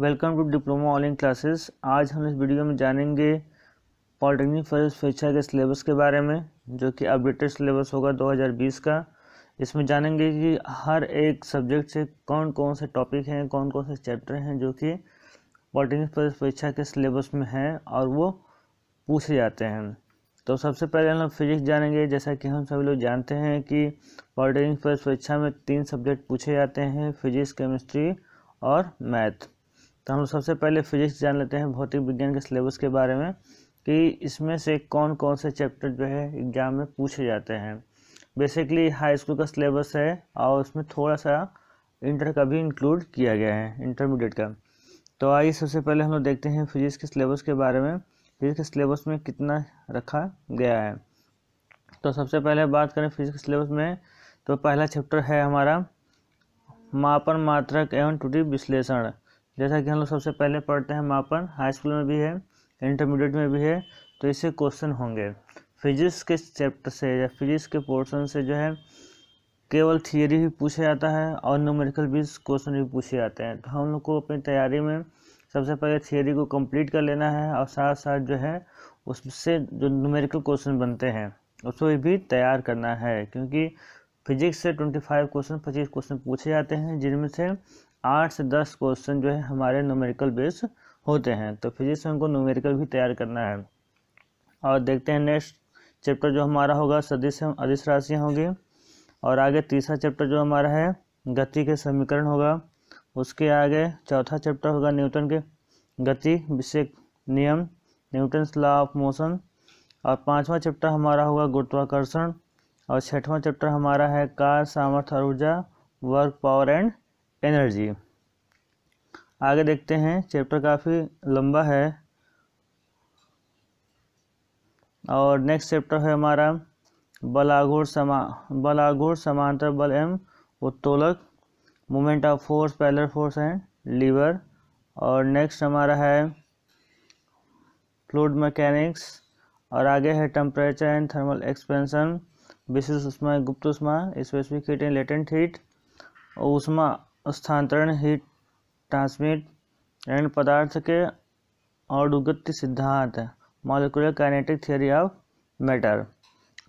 welcome to diploma online classes आज हम इस वीडियो में जानेंगे पॉलिटेक्निक परीक्षा के सिलेबस के बारे में जो कि अपडेटेड सिलेबस होगा 2020 का इसमें जानेंगे कि हर एक सब्जेक्ट से कौन कौन से टॉपिक हैं कौन कौन से चैप्टर हैं जो कि पॉलिटेक्निक परीक्षा के सिलेबस में हैं और वो पूछे जाते हैं तो सबसे पहले हम फिजिक्स जानेंगे जैसा कि हम सभी लोग जानते हैं कि पॉलिटेक्निक परीक्षा में तीन सब्जेक्ट पूछे जाते हैं फिजिक्स केमिस्ट्री और मैथ तो हम सबसे पहले फिजिक्स जान लेते हैं भौतिक विज्ञान के सिलेबस के बारे में कि इसमें से कौन कौन से चैप्टर जो है एग्ज़ाम में पूछे जाते हैं बेसिकली हाई स्कूल का सिलेबस है और उसमें थोड़ा सा इंटर का भी इंक्लूड किया गया है इंटरमीडिएट का तो आइए सबसे पहले हम लोग देखते हैं फिजिक्स के सिलेबस के बारे में फिजिक्स के सिलेबस में कितना रखा गया है तो सबसे पहले बात करें फिजिक्स के सिलेबस में तो पहला चैप्टर है हमारा मापन मात्रक एवं टूटी विश्लेषण जैसा कि हम लोग सबसे पहले पढ़ते हैं मापन हाई स्कूल में भी है इंटरमीडिएट में भी है तो इससे क्वेश्चन होंगे फिजिक्स के चैप्टर से या फिजिक्स के पोर्शन से जो है केवल थियोरी भी पूछा जाता है और न्यूमेरिकल भी क्वेश्चन भी पूछे जाते हैं तो हम लोग को अपनी तैयारी में सबसे पहले थियोरी को कंप्लीट कर लेना है और साथ साथ जो है उससे जो न्यूमेरिकल क्वेश्चन बनते हैं उसको भी तैयार करना है क्योंकि फिजिक्स से ट्वेंटी फाइव क्वेश्चन पच्चीस क्वेश्चन पूछे जाते हैं जिनमें से आठ से दस क्वेश्चन जो है हमारे नोमेरिकल बेस होते हैं तो फिजिक्स में हमको नोमेरिकल भी तैयार करना है और देखते हैं नेक्स्ट चैप्टर जो हमारा होगा सदिश अदिश राशियाँ होगी और आगे तीसरा चैप्टर जो हमारा है गति के समीकरण होगा उसके आगे चौथा चैप्टर होगा न्यूटन के गति विषय नियम न्यूटन्स लॉ ऑफ मोशन और पांचवा चैप्टर हमारा होगा गुरुत्वाकर्षण और छठवां चैप्टर हमारा है कार सामर्थ्य और ऊर्जा वर्क पावर एंड एनर्जी आगे देखते हैं चैप्टर काफ़ी लंबा है और नेक्स्ट चैप्टर है हमारा बलाघूर समा बलाघूर समांतर बल एम उत्तोलक moment of force parallel force and lever और नेक्स्ट हमारा है फ्लूड मैकेनिक्स और आगे है टेम्परेचर एंड थर्मल एक्सपेंशन विशेष उष्मा गुप्त उष्मा specific heat and latent heat और उष्मा स्थानांतरण हीट ट्रांसमिट एंड पदार्थ के औडुगत्य सिद्धांत molecular kinetic theory of matter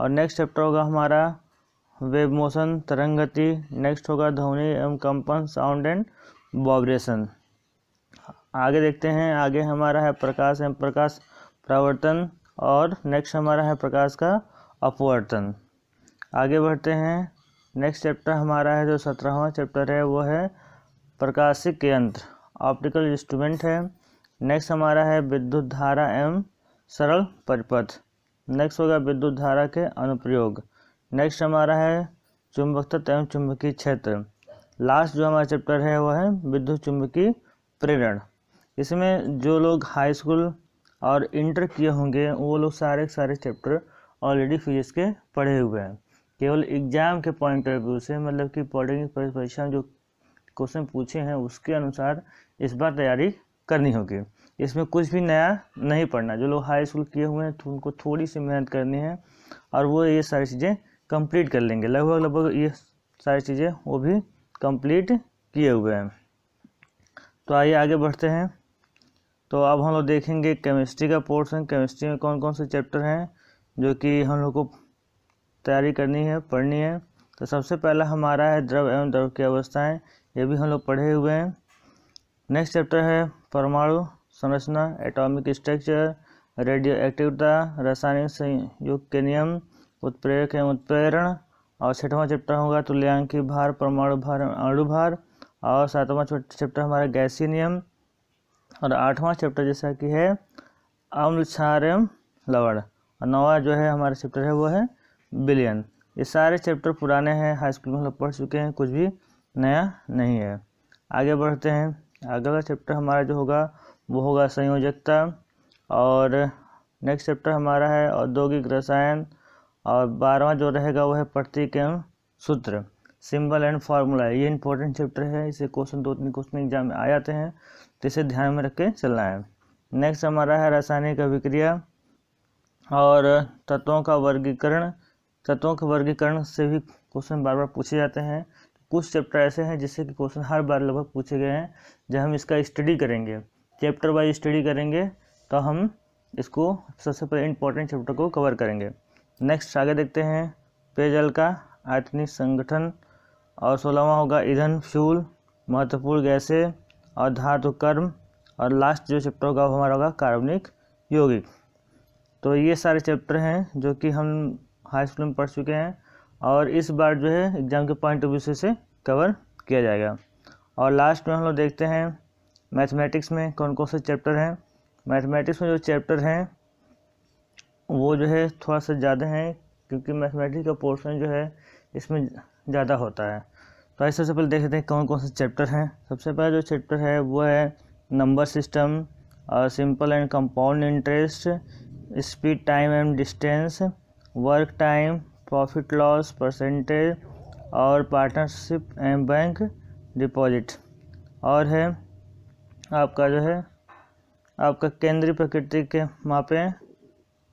और नेक्स्ट चैप्टर होगा हमारा वेव मोशन तरंग गति नेक्स्ट होगा ध्वनि एवं कंपन साउंड एंड वाइब्रेशन आगे देखते हैं आगे हमारा है प्रकाश एवं प्रकाश प्रावर्तन और नेक्स्ट हमारा है प्रकाश का अपवर्तन आगे बढ़ते हैं नेक्स्ट चैप्टर हमारा है जो सत्रहवा चैप्टर है वो है प्रकाशिक यंत्र ऑप्टिकल इंस्ट्रूमेंट है नेक्स्ट हमारा है विद्युत धारा एवं सरल परिपथ नेक्स्ट होगा विद्युत धारा के अनुप्रयोग नेक्स्ट हमारा है चुंबक तत्व एवं चुंबकीय क्षेत्र लास्ट जो हमारा चैप्टर है वो है विद्युत चुंबकीय प्रेरण इसमें जो लोग हाई स्कूल और इंटर किए होंगे वो लोग सारे सारे चैप्टर ऑलरेडी फिजिक्स के पढ़े हुए हैं केवल एग्जाम के पॉइंट ऑफ व्यू से मतलब कि बोर्डिंग परीक्षा में जो क्वेश्चन पूछे हैं उसके अनुसार इस बार तैयारी करनी होगी इसमें कुछ भी नया नहीं पढ़ना जो लोग हाई स्कूल किए हुए हैं तो उनको थोड़ी सी मेहनत करनी है और वो ये सारी चीज़ें कंप्लीट कर लेंगे लगभग लगभग ये सारी चीज़ें वो भी कंप्लीट किए हुए हैं तो आइए आगे बढ़ते हैं तो अब हम लोग देखेंगे केमिस्ट्री का पोर्शन केमिस्ट्री में कौन कौन से चैप्टर हैं जो कि हम लोग को तैयारी करनी है पढ़नी है तो सबसे पहला हमारा है द्रव एवं द्रव की अवस्थाएं ये भी हम लोग पढ़े हुए हैं नेक्स्ट चैप्टर है परमाणु संरचना एटॉमिक स्ट्रक्चर रेडियो एक्टिविटा रासायनिक संयुग के नियम उत्प्रेरक एवं उत्प्रेरण और छठवां चैप्टर होगा तुल्यांकी भार परमाणु भार अणु भार और सातवां चैप्टर हमारा गैसी नियम और आठवां चैप्टर जैसा कि है अम्ल क्षार एवं लवण और नौवा जो है हमारा चैप्टर है वो है बिलियन ये सारे चैप्टर पुराने हैं हाई स्कूल में हम लोग पढ़ चुके हैं कुछ भी नया नहीं है आगे बढ़ते हैं अगला चैप्टर हमारा जो होगा वो होगा संयोजकता और नेक्स्ट चैप्टर हमारा है औद्योगिक रसायन और बारहवा जो रहेगा वो है प्रतीक एवं सूत्र सिंबल एंड फार्मूला ये इंपॉर्टेंट चैप्टर है इसे क्वेश्चन दो तीन क्वेश्चन एग्जाम में आ जाते हैं तो इसे ध्यान में रख के चलना है नेक्स्ट हमारा है रासायनिक अभिक्रिया और तत्वों का वर्गीकरण तत्वों के वर्गीकरण से भी क्वेश्चन बार बार पूछे जाते हैं कुछ चैप्टर ऐसे हैं जिससे कि क्वेश्चन हर बार लगभग पूछे गए हैं जब हम इसका स्टडी करेंगे चैप्टर वाइज स्टडी करेंगे तो हम इसको सबसे पहले इंपॉर्टेंट चैप्टर को कवर करेंगे नेक्स्ट आगे देखते हैं पेयजल का आयतनिक संगठन और सोलहवा होगा ईंधन फ्यूल महत्वपूर्ण गैसें और धातु कर्म और लास्ट जो चैप्टर होगा वो हमारा होगा कार्बनिक यौगिक तो ये सारे चैप्टर हैं जो कि हम हाई स्कूल में पढ़ चुके हैं और इस बार जो है एग्ज़ाम के पॉइंट ऑफ व्यू से इसे कवर किया जाएगा और लास्ट में हम लोग देखते हैं मैथमेटिक्स में कौन कौन से चैप्टर हैं मैथमेटिक्स में जो चैप्टर हैं वो जो है थोड़ा सा ज़्यादा हैं क्योंकि मैथमेटिक्स का पोर्शन जो है इसमें ज़्यादा होता है तो ऐसे सबसे पहले देख लेते हैं कौन कौन से चैप्टर हैं सबसे पहला जो चैप्टर है वो है number system simple and compound interest speed time and distance work time profit loss percentage और पार्टनरशिप एंड बैंक डिपॉजिट और है आपका जो है आपका केंद्रीय प्रकृति के मापे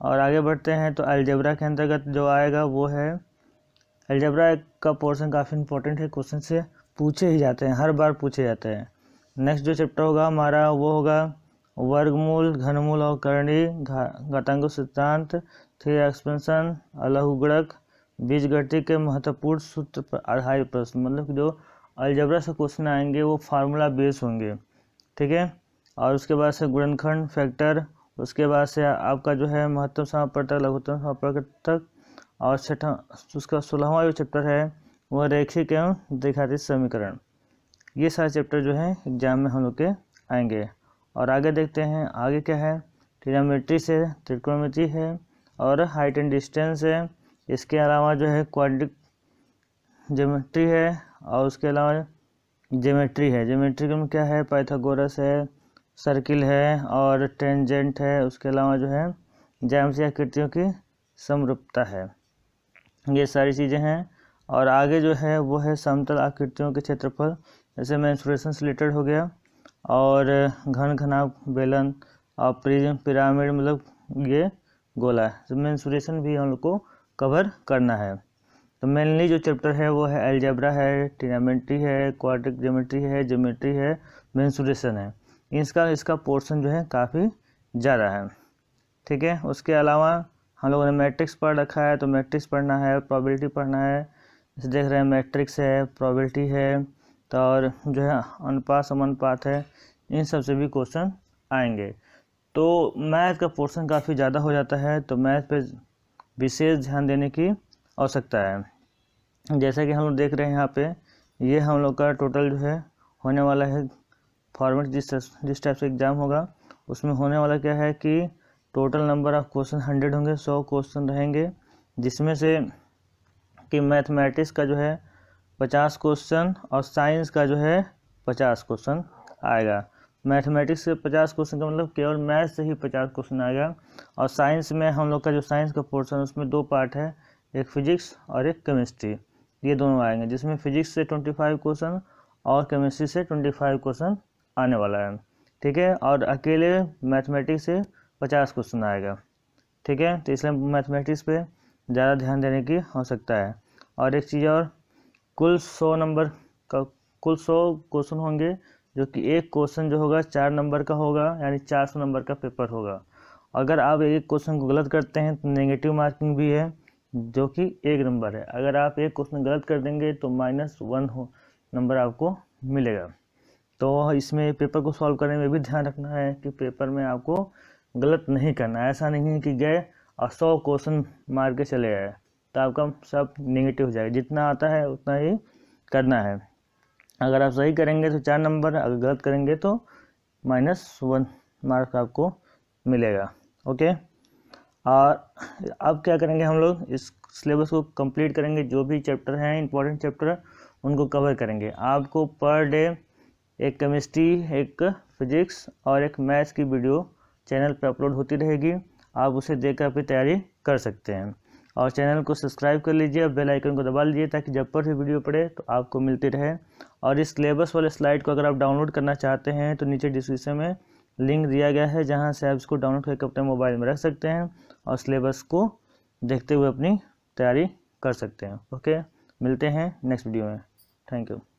और आगे बढ़ते हैं तो अल्जबरा के अंतर्गत जो आएगा वो है अलजेब्रा का पोर्शन काफ़ी इंपॉर्टेंट है क्वेश्चन से पूछे ही जाते हैं हर बार पूछे जाते हैं नेक्स्ट जो चैप्टर होगा हमारा वो होगा वर्गमूल घनमूल और करणी घा घातांक सिद्धांत थ्री एक्सपेंशन अलहुगड़क बीजगणित के महत्वपूर्ण सूत्र पर आधारित प्रश्न मतलब जो अलजबरा से क्वेश्चन आएंगे वो फार्मूला बेस होंगे ठीक है और उसके बाद से गुणनखंड फैक्टर उसके बाद से आपका जो है महत्तम समापटक लघुत्तम समापटक और छठा उसका सोलहवा जो चैप्टर है वह रेखिक एवं देखाती समीकरण ये सारे चैप्टर जो है एग्जाम में हम लोग के आएंगे और आगे देखते हैं आगे क्या है ट्रिग्नोमेट्री से त्रिकोणमिति है और हाइट एंड डिस्टेंस है इसके अलावा जो है क्वाड्रिक जोमेट्री है और उसके अलावा जोमेट्री है जोमेट्री में क्या है पाइथागोरस है सर्किल है और टेंजेंट है उसके अलावा जो है जैम्स या कृतियों की समरूपता है ये सारी चीज़ें हैं और आगे जो है वो है समतल आकृतियों के क्षेत्रफल जैसे मैंसुरेशन रिलेटेड हो गया और घन घना बेलन और प्रिज पिरामिड मतलब ये गोला है तो मैंसुरेशन भी हम लोग को कवर करना है तो मेनली जो चैप्टर है वो है एल्जेब्रा है टीनामेंट्री है क्वाड्रिक जोमेट्री है जोमेट्री है मैंसुरेशन है इसका इसका पोर्शन जो है काफ़ी ज़्यादा है ठीक है उसके अलावा हम लोगों ने मैट्रिक्स पढ़ रखा है तो मैट्रिक्स पढ़ना है प्रॉबिलिटी पढ़ना है जैसे देख रहे हैं मैट्रिक्स है प्रॉबिलिटी है तो और जो है अनुपात समानुपात है इन सब से भी क्वेश्चन आएंगे तो मैथ का पोर्शन काफ़ी ज़्यादा हो जाता है तो मैथ पे विशेष ध्यान देने की आवश्यकता है जैसा कि हम लोग देख रहे हैं यहाँ पे ये हम लोग का टोटल जो है होने वाला है फॉर्मेट जिस जिस टाइप से एग्ज़ाम होगा उसमें होने वाला क्या है कि total number of question hundred होंगे सौ क्वेश्चन रहेंगे जिसमें से कि मैथमेटिक्स का जो है पचास क्वेश्चन और साइंस का जो है पचास क्वेश्चन आएगा मैथमेटिक्स से पचास क्वेश्चन का मतलब केवल मैथ से ही पचास क्वेश्चन आ गया और साइंस में हम लोग का जो साइंस का पोर्शन उसमें दो पार्ट है एक फिजिक्स और एक केमिस्ट्री ये दोनों आएंगे जिसमें फिजिक्स से ट्वेंटी फाइव क्वेश्चन और केमिस्ट्री से ट्वेंटी फाइव क्वेश्चन आने वाला है ठीक है और अकेले मैथमेटिक्स से पचास क्वेश्चन आएगा ठीक है तो इसलिए मैथमेटिक्स पर ज़्यादा ध्यान देने की आवश्यकता है और एक चीज़ और कुल सौ नंबर का कुल सौ क्वेश्चन होंगे जो कि एक क्वेश्चन जो होगा चार नंबर का होगा यानी चार सौ नंबर का पेपर होगा अगर आप एक क्वेश्चन को गलत करते हैं तो नेगेटिव मार्किंग भी है जो कि एक नंबर है अगर आप एक क्वेश्चन गलत कर देंगे तो माइनस वन हो नंबर आपको मिलेगा तो इसमें पेपर को सॉल्व करने में भी ध्यान रखना है कि पेपर में आपको गलत नहीं करना ऐसा नहीं है कि गए और सौ क्वेश्चन मार के चले आए तो आपका सब नेगेटिव हो जाएगा जितना आता है उतना ही करना है अगर आप सही करेंगे तो चार नंबर अगर गलत करेंगे तो माइनस वन मार्क्स आपको मिलेगा ओके और अब क्या करेंगे हम लोग इस सिलेबस को कंप्लीट करेंगे जो भी चैप्टर हैं इंपॉर्टेंट चैप्टर उनको कवर करेंगे आपको पर डे एक केमिस्ट्री एक फिजिक्स और एक मैथ्स की वीडियो चैनल पर अपलोड होती रहेगी आप उसे देखकर अपनी तैयारी कर सकते हैं और चैनल को सब्सक्राइब कर लीजिए और बेल आइकन को दबा लीजिए ताकि जब पर भी वीडियो पड़े तो आपको मिलती रहे और इस सिलेबस वाले स्लाइड को अगर आप डाउनलोड करना चाहते हैं तो नीचे डिस्क्रिप्शन में लिंक दिया गया है जहाँ से आप इसको डाउनलोड करके अपने मोबाइल में रख सकते हैं और सिलेबस को देखते हुए अपनी तैयारी कर सकते हैं ओके मिलते हैं नेक्स्ट वीडियो में थैंक यू